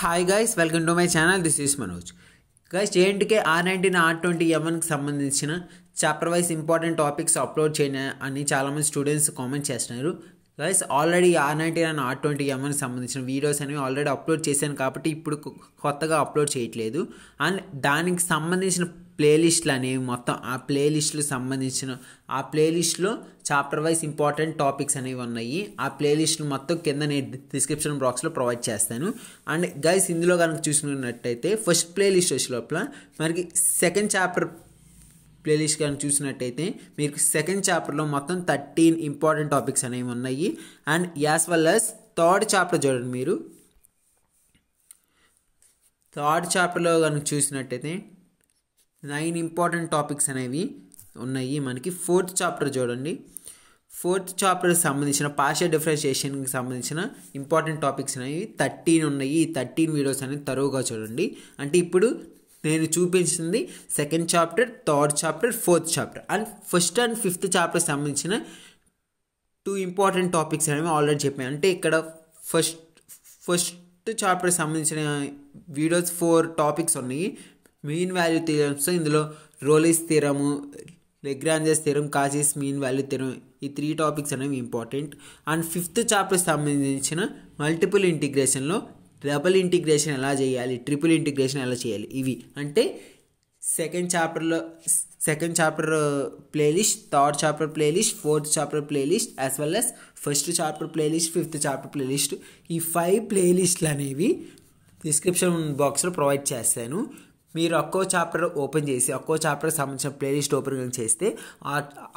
hi guys welcome to my channel this is Manoj guys JNTK R nineteen R twenty ఎంఎన్కి సంబంధించిన chapter wise important topics upload చేయని అని చాలామంది students comment చేస్తున్నారు guys already R nineteen and R twenty ఎంఎన్కి సంబంధించిన videos అనేవి already upload చేశాను కాబట్టి ఇప్పుడు కొత్తగా అప్లోడ్ చేయట్లేదు అండ్ దానికి సంబంధించిన ప్లేలిస్ట్లు అనేవి మొత్తం ఆ ప్లేలిస్ట్లు సంబంధించిన ఆ ప్లేలిస్ట్లో చాప్టర్ వైజ్ ఇంపార్టెంట్ టాపిక్స్ అనేవి ఉన్నాయి ఆ ప్లేలిస్ట్లు మొత్తం కింద నేను డిస్క్రిప్షన్ బాక్స్లో ప్రొవైడ్ చేస్తాను అండ్ గైస్ ఇందులో కనుక చూసుకున్నట్టయితే ఫస్ట్ ప్లేలిస్ట్ వచ్చే లోపల మనకి సెకండ్ చాప్టర్ ప్లేలిస్ట్ కానీ చూసినట్టయితే మీకు సెకండ్ చాప్టర్లో మొత్తం థర్టీన్ ఇంపార్టెంట్ టాపిక్స్ అనేవి ఉన్నాయి and as well as third chapter చూడండి మీరు థర్డ్ చాప్టర్లో కనుక చూసినట్టయితే నైన్ ఇంపార్టెంట్ టాపిక్స్ అనేవి ఉన్నాయి మనకి ఫోర్త్ చాప్టర్ చూడండి ఫోర్త్ చాప్టర్కి సంబంధించిన పాశ్చర్ డిఫరెన్షియేషన్కి సంబంధించిన ఇంపార్టెంట్ టాపిక్స్ అనేవి థర్టీన్ ఉన్నాయి ఈ థర్టీన్ వీడియోస్ అనేవి తరువుగా చూడండి అంటే ఇప్పుడు నేను చూపించింది second chapter third chapter fourth chapter and first and fifth chapter సంబంధించిన టూ ఇంపార్టెంట్ టాపిక్స్ అనేవి ఆల్రెడీ చెప్పాను అంటే ఇక్కడ ఫస్ట్ ఫస్ట్ చాప్టర్ సంబంధించిన వీడియోస్ ఫోర్ టాపిక్స్ ఉన్నాయి మీన్ వాల్యూ థీరమ్స్ ఇందులో Rolle's theorem Lagrange's theorem Cauchy's mean value theorem ఈ three topics అనేవి ఇంపార్టెంట్ అండ్ ఫిఫ్త్ చాప్టర్ సంబంధించిన మల్టిపుల్ ఇంటిగ్రేషన్లో డబుల్ ఇంటిగ్రేషన్ ఎలా చేయాలి ట్రిపుల్ ఇంటిగ్రేషన్ ఎలా చేయాలి ఇవి అంటే సెకండ్ చాప్టర్లో second chapter playlist third chapter playlist fourth chapter playlist as well as first chapter playlist fifth chapter playlist ఈ ఫైవ్ ప్లేలిస్ట్లు అనేవి డిస్క్రిప్షన్ బాక్స్లో ప్రొవైడ్ చేస్తాను మీరు ఒక్కో చాప్టర్ ఓపెన్ చేసి ఒక్కో చాప్టర్కి సంబంధించిన ప్లేలిస్ట్ ఓపెన్ చేస్తే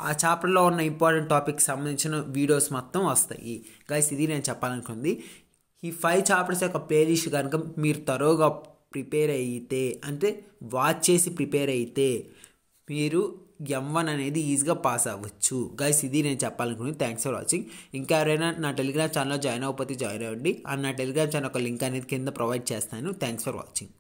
ఆ చాప్టర్లో ఉన్న ఇంపార్టెంట్ టాపిక్కి సంబంధించిన వీడియోస్ మొత్తం వస్తాయి గైస్ ఇది నేను చెప్పాలనుకుంది ఈ ఫైవ్ చాప్టర్స్ యొక్క ప్లేలిస్ట్ కనుక మీరు తరోగా ప్రిపేర్ అయితే అంటే వాచ్ చేసి ప్రిపేర్ అయితే మీరు ఎం వన్ అనేది ఈజీగా పాస్ అవ్వచ్చు గైస్ ఇది నేను చెప్పాలనుకున్నాను థ్యాంక్స్ ఫర్ వాచింగ్ ఇంకా ఎవరైనా నా టెలిగ్రామ్ ఛానల్లో జాయిన్ అవ్వకపోతే జాయిన్ అవ్వండి అండ్ నా టెలిగ్రామ్ ఛానల్ ఒక లింక్ అనేది కింద ప్రొవైడ్ చేస్తాను థ్యాంక్స్ ఫర్ వాచింగ్